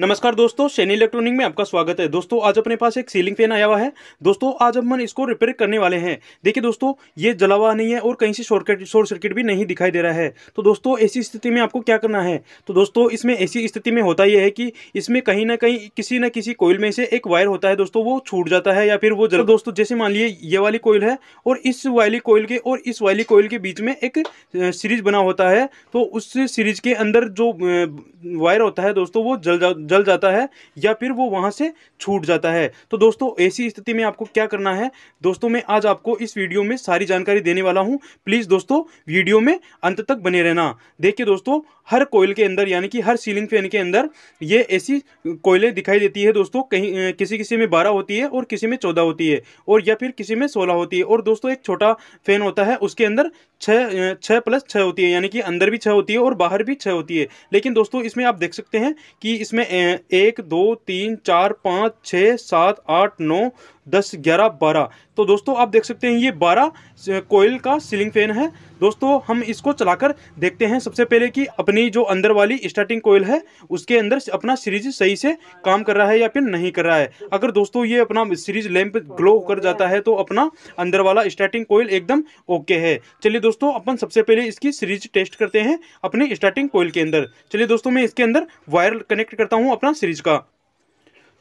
नमस्कार दोस्तों सैनी इलेक्ट्रॉनिक में आपका स्वागत है दोस्तों आज अपने पास एक सीलिंग फैन आया हुआ है दोस्तों आज हम इसको रिपेयर करने वाले हैं देखिए दोस्तों ये जला हुआ नहीं है और कहीं से शॉर्टकट शॉर्ट सर्किट भी नहीं दिखाई दे रहा है तो दोस्तों ऐसी स्थिति में आपको क्या करना है तो दोस्तों इसमें ऐसी स्थिति में होता यह है कि इसमें कहीं ना कहीं किसी न किसी कोयल में से एक वायर होता है दोस्तों वो छूट जाता है या फिर वो जल तो दोस्तों जैसे मान लिए ये वाली कोयल है और इस वाली कोयल के और इस वाली कोयल के बीच में एक सीरीज बना होता है तो उस सीरीज के अंदर जो वायर होता है दोस्तों वो जल जल जाता है या फिर वो वहाँ से छूट जाता है तो दोस्तों ऐसी स्थिति में आपको क्या करना है दोस्तों मैं आज आपको इस वीडियो में सारी जानकारी देने वाला हूँ प्लीज़ दोस्तों वीडियो में अंत तक बने रहना देखिए दोस्तों हर कोयल के अंदर यानी कि हर सीलिंग फैन के अंदर ये ऐसी कोयले दिखाई देती है दोस्तों कहीं किसी किसी में बारह होती है और किसी में चौदह होती है और या फिर किसी में सोलह होती है और दोस्तों एक छोटा फैन होता है उसके अंदर छः छः प्लस छः होती है यानी कि अंदर भी छः होती है और बाहर भी छः होती है लेकिन दोस्तों इसमें आप देख सकते हैं कि इसमें एक दो तीन चार पाँच छः सात आठ नौ दस ग्यारह बारह तो दोस्तों आप देख सकते हैं ये बारह कोयल का सीलिंग फैन है दोस्तों हम इसको चलाकर देखते हैं सबसे पहले कि अपनी जो अंदर वाली स्टार्टिंग कोयल है उसके अंदर अपना सीरीज सही से काम कर रहा है या फिर नहीं कर रहा है अगर दोस्तों ये अपना सीरीज लैंप ग्लो कर जाता है तो अपना अंदर वाला स्टार्टिंग कोयल एकदम ओके है चलिए दोस्तों अपन सबसे पहले इसकी सीरीज टेस्ट करते हैं अपनी स्टार्टिंग कोयल के अंदर चलिए दोस्तों मैं इसके अंदर वायर कनेक्ट करता हूँ अपना सीरीज का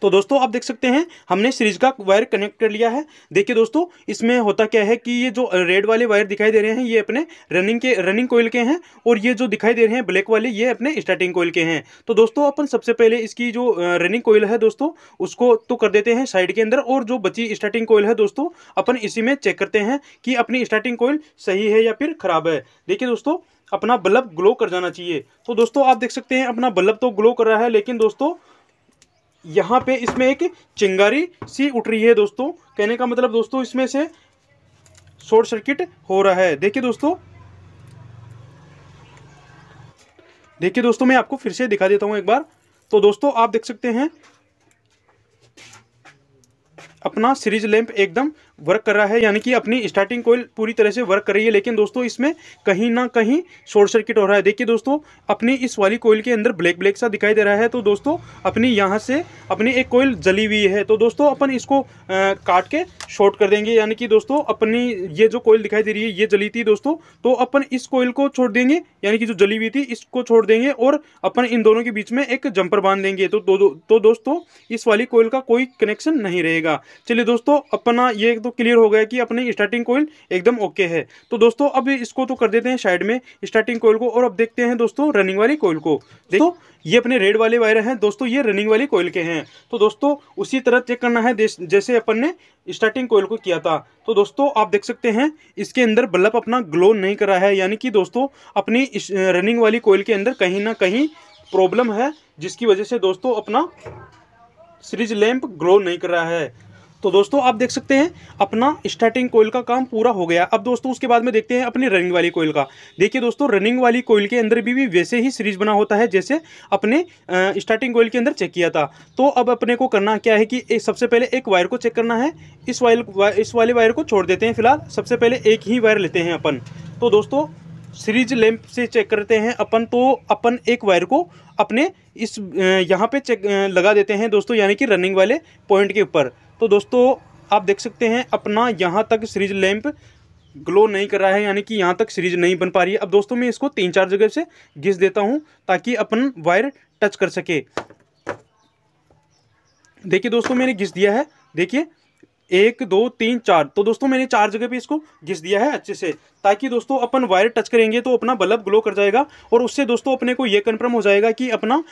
तो दोस्तों आप देख सकते हैं हमने सीरीज का वायर कनेक्ट कर लिया है देखिए दोस्तों इसमें होता क्या है कि ये जो रेड वाले वायर दिखाई दे रहे हैं ये अपने रनिंग के रनिंग कोयल के हैं और ये जो दिखाई दे रहे हैं ब्लैक वाले ये अपने स्टार्टिंग कोयल के हैं तो दोस्तों अपन सबसे पहले इसकी जो रनिंग कोयल है दोस्तों उसको तो कर देते हैं साइड के अंदर और जो बची स्टार्टिंग कोयल है दोस्तों अपन इसी में चेक करते हैं कि अपनी स्टार्टिंग कोयल सही है या फिर खराब है देखिए दोस्तों अपना बल्ब ग्लो कर जाना चाहिए तो दोस्तों आप देख सकते हैं अपना बल्ब तो ग्लो कर रहा है लेकिन दोस्तों यहाँ पे इसमें एक चिंगारी सी उठ रही है दोस्तों कहने का मतलब दोस्तों इसमें से शॉर्ट सर्किट हो रहा है देखिए दोस्तों देखिए दोस्तों मैं आपको फिर से दिखा देता हूँ एक बार तो दोस्तों आप देख सकते हैं अपना सीरीज लैंप एकदम वर्क कर रहा है यानी कि अपनी स्टार्टिंग कोयल पूरी तरह से वर्क कर रही है लेकिन दोस्तों इसमें कहीं ना कहीं शॉर्ट सर्किट हो रहा है देखिए दोस्तों अपनी इस वाली कोयल के अंदर ब्लैक ब्लैक सा दिखाई दे रहा है तो दोस्तों अपनी यहाँ से अपनी एक कोयल जली हुई है तो दोस्तों अपन इसको आ, काट के शॉर्ट कर देंगे यानी कि दोस्तों अपनी ये जो कोयल दिखाई दे रही है ये जली थी दोस्तों तो अपन इस कोयल को छोड़ देंगे यानी कि जो जली हुई थी इसको छोड़ देंगे और अपन इन दोनों के बीच में एक जंपर बांध देंगे तो, तो दोस्तों इस वाली कोयल का कोई कनेक्शन नहीं रहेगा चलिए दोस्तों अपना ये तो क्लियर हो गया कि अपने स्टार्टिंग कोयल एकदम ओके है तो दोस्तों अब इसको तो कर देते हैं साइड में स्टार्टिंग कोयल को और अब देखते हैं दोस्तों रनिंग वाली कोयल को देखो तो- ये अपने रेड वाले वायर हैं दोस्तों ये रनिंग वाली कोयल के हैं तो दोस्तों उसी तरह चेक करना है जैसे अपन ने स्टार्टिंग कोयल को किया था तो दोस्तों आप देख सकते हैं इसके अंदर बल्ब अपना ग्लो नहीं कर रहा है यानी कि दोस्तों अपनी रनिंग वाली कोयल के अंदर कहीं ना कहीं प्रॉब्लम है जिसकी वजह से दोस्तों अपना सीरीज लैंप ग्लो नहीं कर रहा है तो दोस्तों आप देख सकते हैं अपना स्टार्टिंग कोयल का काम पूरा हो गया अब दोस्तों उसके बाद में देखते हैं अपनी रनिंग वाली कोयल का देखिए दोस्तों रनिंग वाली कोयल के अंदर भी, भी वैसे ही सीरीज बना होता है जैसे अपने स्टार्टिंग कोयल के अंदर चेक किया था तो अब अपने को करना क्या है कि सबसे पहले एक वायर को चेक करना है इस वायर इस वाले वायर को छोड़ देते हैं फिलहाल सबसे पहले एक ही वायर लेते हैं अपन तो दोस्तों सीरीज लैंप से चेक करते हैं अपन तो अपन एक वायर को अपने इस यहाँ पे चेक लगा देते हैं दोस्तों यानी कि रनिंग वाले पॉइंट के ऊपर तो दोस्तों आप देख सकते हैं अपना यहाँ तक सीरीज लैंप ग्लो नहीं कर रहा है यानी कि यहाँ तक सीरीज नहीं बन पा रही है अब दोस्तों मैं इसको तीन चार जगह से घिस देता हूँ ताकि अपन वायर टच कर सके देखिए दोस्तों मैंने घिस दिया है देखिए एक दो तीन चार तो दोस्तों मैंने चार जगह पे इसको घिस दिया है अच्छे से ताकि दोस्तों अपन वायर टच करेंगे तो अपना बल्ब ग्लो कर जाएगा और उससे दोस्तों अपने को ये कन्फर्म हो जाएगा कि अपना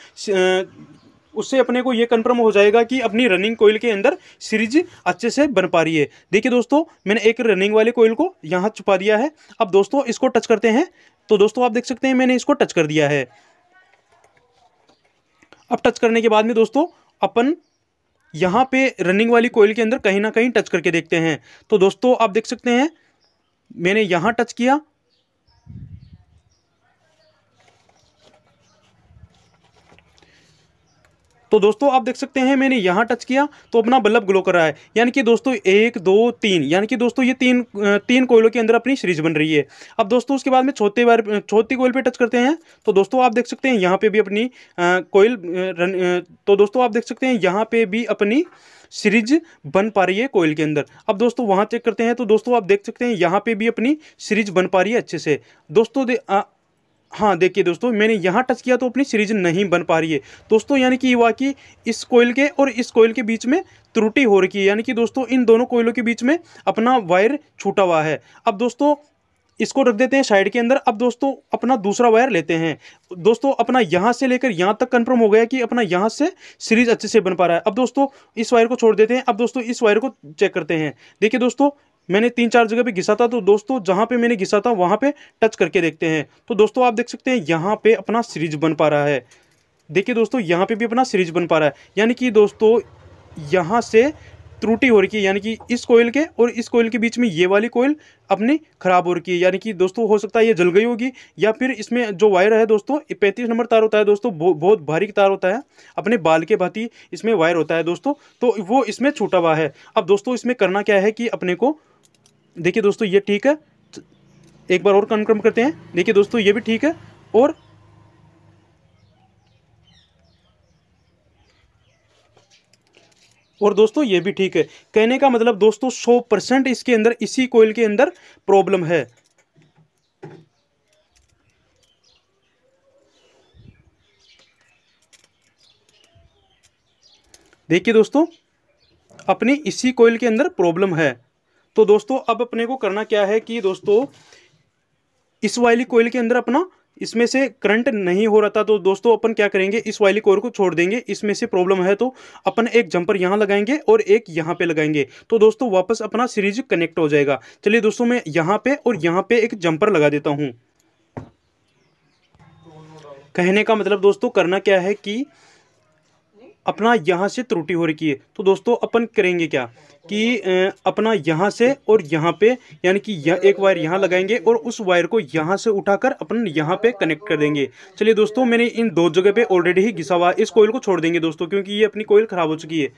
उससे अपने को ये कंफर्म हो जाएगा कि अपनी रनिंग कोयल के अंदर सीरीज अच्छे से बन पा रही है देखिए दोस्तों मैंने एक रनिंग वाले कोयल को यहाँ छुपा दिया है अब दोस्तों इसको टच करते हैं तो दोस्तों आप देख सकते हैं मैंने इसको टच कर दिया है अब टच करने के बाद में दोस्तों अपन यहाँ पे रनिंग वाली कोयल के अंदर कहीं ना कहीं टच करके देखते हैं तो दोस्तों आप देख सकते हैं मैंने यहाँ टच किया तो दोस्तों आप देख सकते हैं मैंने यहाँ टच किया तो अपना बल्ब ग्लो कर रहा है यानी कि दोस्तों एक दो तीन यानी कि दोस्तों ये तीन तीन कोयलों के अंदर अपनी सीरीज बन रही है अब दोस्तों उसके बाद में चौथे बार चौथी कोयल पर टच करते हैं तो दोस्तों आप देख सकते हैं यहाँ पर भी अपनी कोयल रन तो दोस्तों आप देख सकते हैं यहाँ पर भी अपनी सीरीज बन पा रही है कोयल के अंदर अब दोस्तों वहाँ चेक करते हैं तो दोस्तों आप देख सकते हैं यहाँ पे भी अपनी तो सीरीज तो बन पा रही है अच्छे से दोस्तों हाँ देखिए दोस्तों मैंने यहाँ टच किया तो अपनी सीरीज नहीं बन पा रही है दोस्तों यानी कि युवा की इस कोयल के और इस कोयल के बीच में त्रुटि हो रखी है यानी कि दोस्तों इन दोनों कोयलों के बीच में अपना वायर छूटा हुआ है अब दोस्तों इसको रख देते हैं साइड के अंदर अब दोस्तों अपना दूसरा वायर लेते हैं दोस्तों अपना यहाँ से लेकर यहाँ तक कन्फर्म हो गया कि अपना यहाँ से सीरीज अच्छे से बन पा रहा है अब दोस्तों इस वायर को छोड़ देते हैं अब दोस्तों इस वायर को चेक करते हैं देखिए दोस्तों मैंने तीन चार जगह पे घिसा था तो दोस्तों जहाँ पे मैंने घिसा था वहाँ पे टच करके देखते हैं तो दोस्तों आप देख सकते हैं यहाँ पे अपना सीरीज बन पा रहा है देखिए दोस्तों यहाँ पे भी अपना सीरीज बन पा रहा है यानी कि दोस्तों यहाँ से त्रुटि हो रही है यानी कि इस कोयल के और इस कोयल के बीच में ये वाली कोयल अपनी ख़राब हो रही है यानी कि दोस्तों हो सकता है ये जल गई होगी या फिर इसमें जो वायर है दोस्तों पैंतीस नंबर तार होता है दोस्तों बहुत भारी तार होता है अपने बाल के भांति इसमें वायर होता है दोस्तों तो वो इसमें छूटा हुआ है अब दोस्तों इसमें करना क्या है कि अपने को देखिए दोस्तों ये ठीक है एक बार और कन्फर्म करते हैं देखिए दोस्तों ये भी ठीक है और और दोस्तों ये भी ठीक है कहने का मतलब दोस्तों सौ परसेंट इसके अंदर इसी कोयल के अंदर प्रॉब्लम है देखिए दोस्तों अपनी इसी कोयल के अंदर प्रॉब्लम है तो दोस्तों अब अपने को करना क्या है कि दोस्तों इस वाली कोयल के अंदर अपना इसमें से करंट नहीं हो रहा था तो दोस्तों अपन क्या करेंगे इस वाली कोयल को छोड़ देंगे इसमें से प्रॉब्लम है तो अपन एक जंपर यहाँ लगाएंगे और एक यहाँ पे लगाएंगे तो दोस्तों वापस अपना सीरीज कनेक्ट हो जाएगा चलिए दोस्तों मैं यहाँ पे और यहाँ पे एक जंपर लगा देता हूँ कहने का मतलब दोस्तों करना क्या है कि अपना यहाँ से त्रुटि हो रखी है तो दोस्तों अपन करेंगे क्या कि अपना यहाँ से और यहाँ पे यानी कि यह एक वायर यहाँ लगाएंगे और उस वायर को यहाँ से उठाकर अपन यहाँ पे कनेक्ट कर देंगे चलिए दोस्तों मैंने इन दो जगह पे ऑलरेडी ही घिसा हुआ इस कोयल को छोड़ देंगे दोस्तों क्योंकि ये अपनी कोयल ख़राब हो चुकी है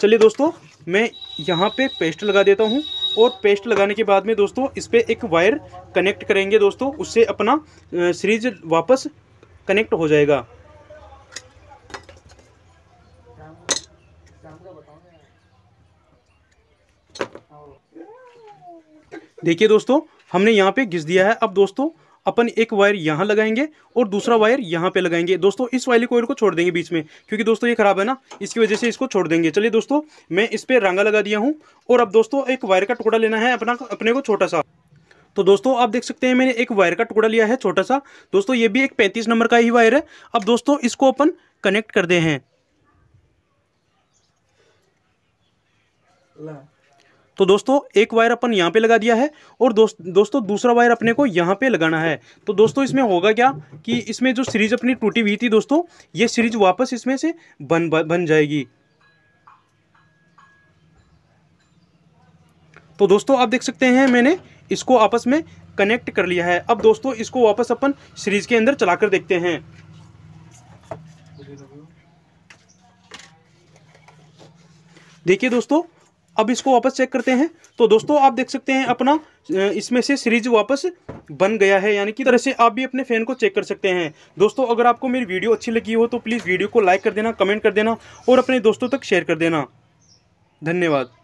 चलिए दोस्तों मैं यहाँ पे पेस्ट लगा देता हूँ और पेस्ट लगाने के बाद में दोस्तों इस पर एक वायर कनेक्ट करेंगे दोस्तों उससे अपना सीरीज वापस कनेक्ट हो जाएगा देखिए दोस्तों हमने यहाँ पे घिस दिया है अब दोस्तों अपन एक वायर यहाँ लगाएंगे और दूसरा वायर यहाँ पे लगाएंगे दोस्तों इस वाले कोयल को छोड़ देंगे बीच में क्योंकि दोस्तों ये खराब है ना इसकी वजह से इसको छोड़ देंगे चलिए दोस्तों मैं इस पर रंगा लगा दिया हूँ और अब दोस्तों एक वायर का टुकड़ा लेना है अपना अपने को छोटा सा तो दोस्तों आप देख सकते हैं मैंने एक वायर का टुकड़ा लिया है छोटा सा दोस्तों ये भी एक पैंतीस नंबर का ही वायर है अब दोस्तों इसको अपन कनेक्ट कर दे हैं तो दोस्तों एक वायर अपन यहाँ पे लगा दिया है और दोस्त दोस्तों दूसरा वायर अपने को यहाँ पे लगाना है तो दोस्तों इसमें होगा क्या कि इसमें जो सीरीज अपनी टूटी हुई थी दोस्तों ये सीरीज वापस इसमें से बन बन जाएगी तो दोस्तों आप देख सकते हैं मैंने इसको आपस में कनेक्ट कर लिया है अब दोस्तों इसको वापस अपन सीरीज के अंदर चलाकर देखते हैं देखिए दोस्तों अब इसको वापस चेक करते हैं तो दोस्तों आप देख सकते हैं अपना इसमें से सीरीज वापस बन गया है यानी कि तरह से आप भी अपने फ़ैन को चेक कर सकते हैं दोस्तों अगर आपको मेरी वीडियो अच्छी लगी हो तो प्लीज़ वीडियो को लाइक कर देना कमेंट कर देना और अपने दोस्तों तक शेयर कर देना धन्यवाद